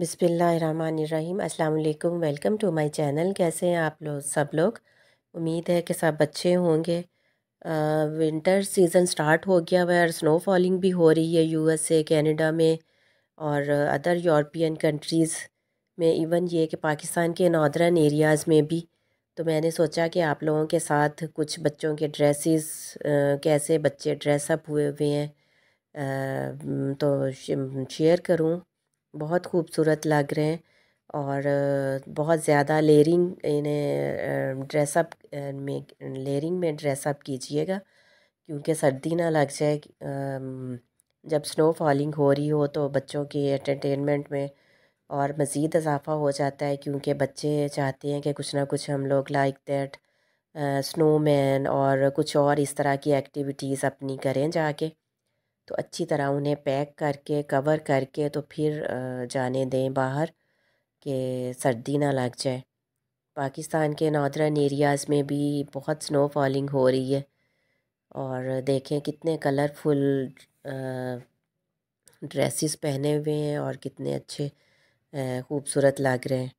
बिसमीम् अल्लाम welcome to my channel कैसे हैं आप लोग सब लोग उम्मीद है कि सब अच्छे होंगे विंटर सीज़न स्टार्ट हो गया है और स्नो फॉलिंग भी हो रही है यूएसए कनाडा में और अदर यूरोपियन कंट्रीज़ में इवन ये कि पाकिस्तान के नॉर्दर्न एरियाज़ में भी तो मैंने सोचा कि आप लोगों के साथ कुछ बच्चों के ड्रेसिस कैसे बच्चे ड्रेसअप हुए हुए हैं तो शेयर करूँ बहुत खूबसूरत लग रहे हैं और बहुत ज़्यादा लेयरिंग इन्हें ड्रेसअप में लेयरिंग में ड्रेसअप कीजिएगा क्योंकि सर्दी ना लग जाए जब स्नो फॉलिंग हो रही हो तो बच्चों के एंटरटेनमेंट में और मज़ीद इजाफ़ा हो जाता है क्योंकि बच्चे चाहते हैं कि कुछ ना कुछ हम लोग लाइक दैट स्नोमैन और कुछ और इस तरह की एक्टिविटीज़ अपनी करें जाके तो अच्छी तरह उन्हें पैक करके कवर करके तो फिर जाने दें बाहर कि सर्दी ना लग जाए पाकिस्तान के नॉर्दर्न एरियाज़ में भी बहुत स्नो फॉलिंग हो रही है और देखें कितने कलरफुल ड्रेसेस पहने हुए हैं और कितने अच्छे खूबसूरत लग रहे हैं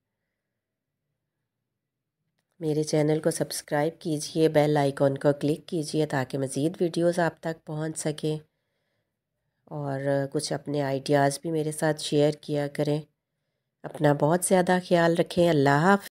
मेरे चैनल को सब्सक्राइब कीजिए बेल आइकॉन को क्लिक कीजिए ताकि मज़ीद वीडियोस आप तक पहुंच सकें और कुछ अपने आइडियाज़ भी मेरे साथ शेयर किया करें अपना बहुत ज़्यादा ख्याल रखें अल्लाह हाफ़